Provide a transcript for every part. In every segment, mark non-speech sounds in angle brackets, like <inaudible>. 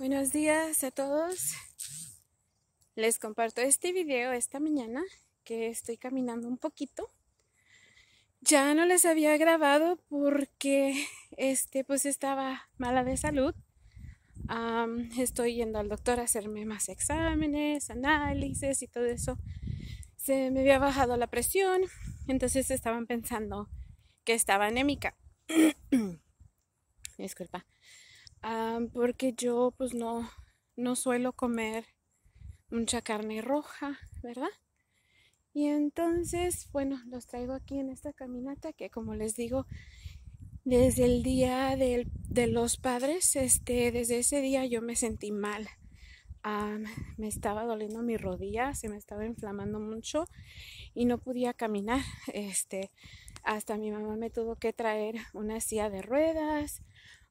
Buenos días a todos. Les comparto este video esta mañana que estoy caminando un poquito. Ya no les había grabado porque este pues estaba mala de salud. estoy yendo al doctor a hacerme más exámenes, análisis y todo eso. Se me había bajado la presión, entonces estaban pensando que estaba anémica. <coughs> Disculpa. Ah, porque yo pues no, no suelo comer mucha carne roja, ¿verdad? Y entonces, bueno, los traigo aquí en esta caminata que como les digo, desde el día de los padres, este, desde ese día yo me sentí mal. Ah, me estaba doliendo mi rodilla, se me estaba inflamando mucho y no podía caminar. Este, hasta mi mamá me tuvo que traer una silla de ruedas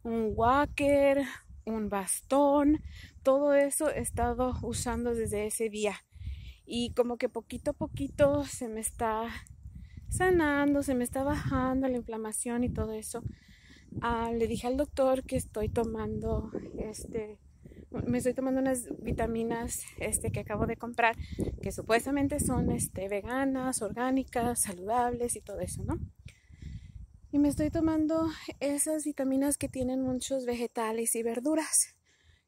un walker, un bastón, todo eso he estado usando desde ese día. Y como que poquito a poquito se me está sanando, se me está bajando la inflamación y todo eso. Ah, le dije al doctor que estoy tomando este me estoy tomando unas vitaminas este que acabo de comprar que supuestamente son este veganas, orgánicas, saludables y todo eso, ¿no? Y me estoy tomando esas vitaminas que tienen muchos vegetales y verduras,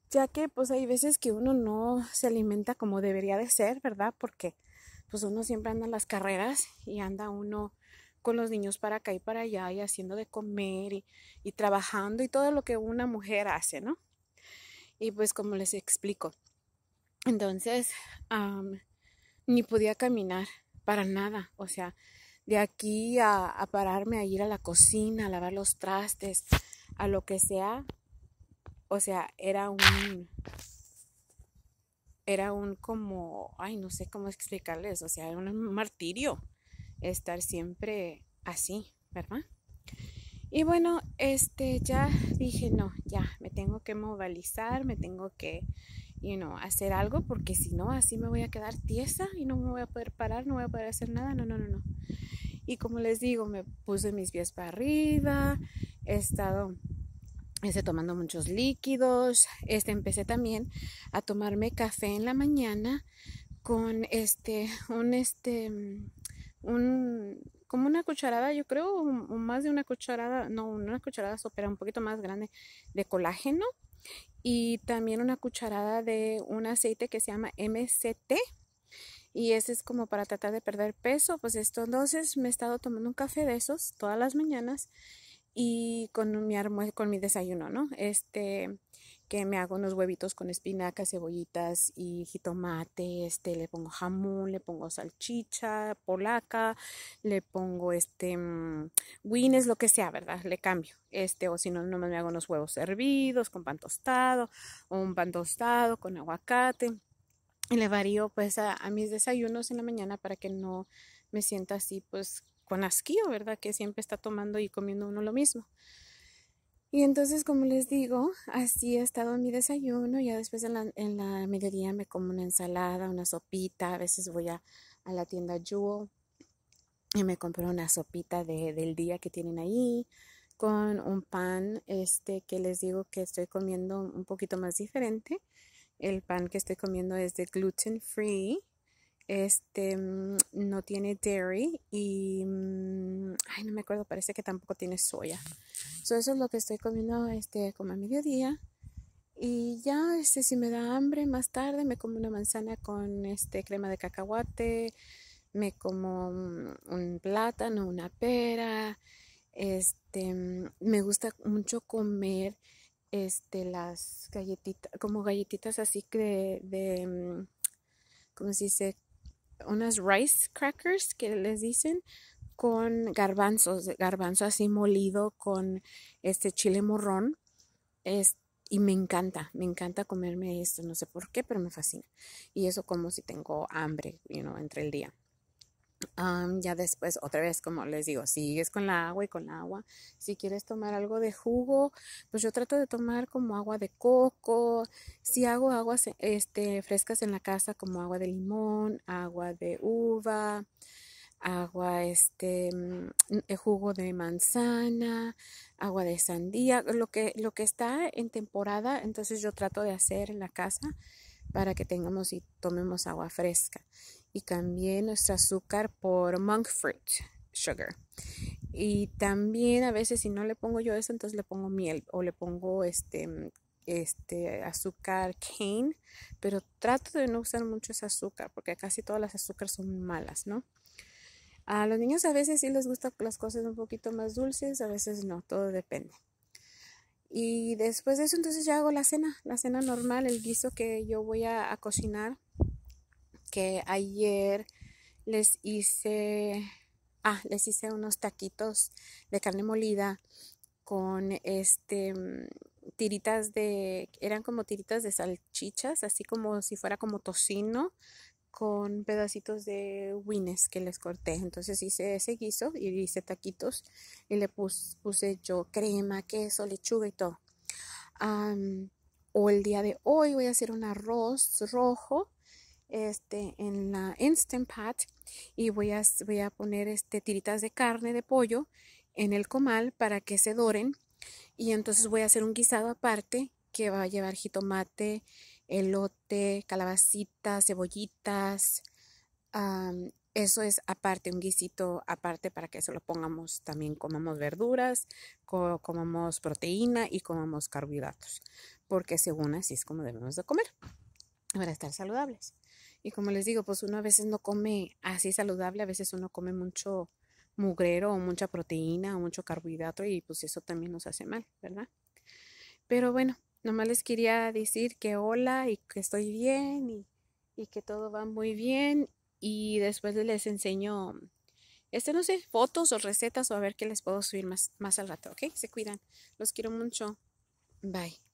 ya que pues hay veces que uno no se alimenta como debería de ser, ¿verdad? Porque pues uno siempre anda en las carreras y anda uno con los niños para acá y para allá y haciendo de comer y, trabajando y todo lo que una mujer hace, ¿no? Y pues como les explico, entonces ni podía caminar para nada, o sea, de aquí a, pararme a ir a la cocina, a lavar los trastes, a lo que sea. O sea, era un, era un como, ay, no sé cómo explicarles, o sea, era un martirio estar siempre así, ¿verdad? Y bueno, este ya dije, no, ya, me tengo que movilizar, me tengo que, you know, hacer algo porque si no, así me voy a quedar tiesa y no me voy a poder parar, no voy a poder hacer nada, no, no, no, no. Y como les digo, me puse mis pies para arriba, he estado tomando muchos líquidos, este, empecé también a tomarme café en la mañana con este, un, este, como una cucharada, yo creo, más de una cucharada, no, una cucharada sopera un poquito más grande de colágeno y también una cucharada de un aceite que se llama MCT, y ese es como para tratar de perder peso, pues esto. Entonces me he estado tomando un café de esos todas las mañanas y con mi, con mi desayuno, ¿no? Este, que me hago unos huevitos con espinacas, cebollitas y jitomate, este, le pongo jamón, le pongo salchicha polaca, le pongo este, guines, mm, lo que sea, ¿verdad? Le cambio, este, o si no, nomás me hago unos huevos hervidos con pan tostado, o un pan tostado con aguacate le varío pues a, mis desayunos en la mañana para que no me sienta así pues con asquío, ¿verdad? Que siempre está tomando y comiendo uno lo mismo. Y entonces, como les digo, así ha estado mi desayuno. Ya después en la, en mediodía me como una ensalada, una sopita. A veces voy a, la tienda Jewel y me compro una sopita del día que tienen ahí con un pan este que les digo que estoy comiendo un poquito más diferente el pan que estoy comiendo es de gluten free. Este mm, no tiene dairy y mm, ay, no me acuerdo, parece que tampoco tiene soya. eso es lo que estoy comiendo este como a mediodía. Y ya, este, si me da hambre más tarde, me como una manzana con este crema de cacahuate, me como un, mm, un plátano, una pera. Este, me gusta mucho comer este, las galletitas, como galletitas así que de mm, ¿cómo se dice? Unas rice crackers que les dicen con garbanzos, garbanzo así molido con este chile morrón. y me encanta, me encanta comerme esto, no sé por qué, pero me fascina. Y eso como si tengo hambre, you know, entre el día ya después, otra vez, como les digo, sigues con la agua y con la agua. Si quieres tomar algo de jugo, pues yo trato de tomar como agua de coco. Si hago aguas este, frescas en la casa, como agua de limón, agua de uva, agua, este, mm, eh, jugo de manzana, agua de sandía, lo que, lo que está en temporada, entonces yo trato de hacer en la casa para que tengamos y tomemos agua fresca y también nuestro azúcar por monk fruit sugar. Y también a veces si no le pongo yo eso, entonces le pongo miel o le pongo este este azúcar cane, pero trato de no usar mucho ese azúcar porque casi todas las azúcares son malas, ¿no? A los niños a veces sí les gustan las cosas un poquito más dulces, a veces no, todo depende. Y después de eso entonces ya hago la cena, la cena normal, el guiso que yo voy a cocinar que ayer les hice, ah, les hice unos taquitos de carne molida con este mm, tiritas de, eran como tiritas de salchichas, así como si fuera como tocino con pedacitos de wines que les corté. Entonces hice ese guiso y hice taquitos y le puse yo crema, queso, lechuga y todo. o el día de hoy voy a hacer un arroz rojo este, en la Instant Pot y voy a, voy a poner este, tiritas de carne de pollo en el comal para que se doren y entonces voy a hacer un guisado aparte que va a llevar jitomate, elote, calabacitas, cebollitas. eso es aparte, un guisito aparte para que se lo pongamos también, comamos verduras, comamos proteína y comamos carbohidratos, porque según así es como debemos de comer para estar saludables. Y como les digo, pues uno a veces no come así saludable, a veces uno come mucho mugrero o mucha proteína o mucho carbohidrato y pues eso también nos hace mal, ¿verdad? Pero bueno, nomás les quería decir que hola y que estoy bien y, que todo va muy bien y después les enseño, este no sé, fotos o recetas o a ver qué les puedo subir más, más al rato, ¿ok? Se cuidan, los quiero mucho, bye.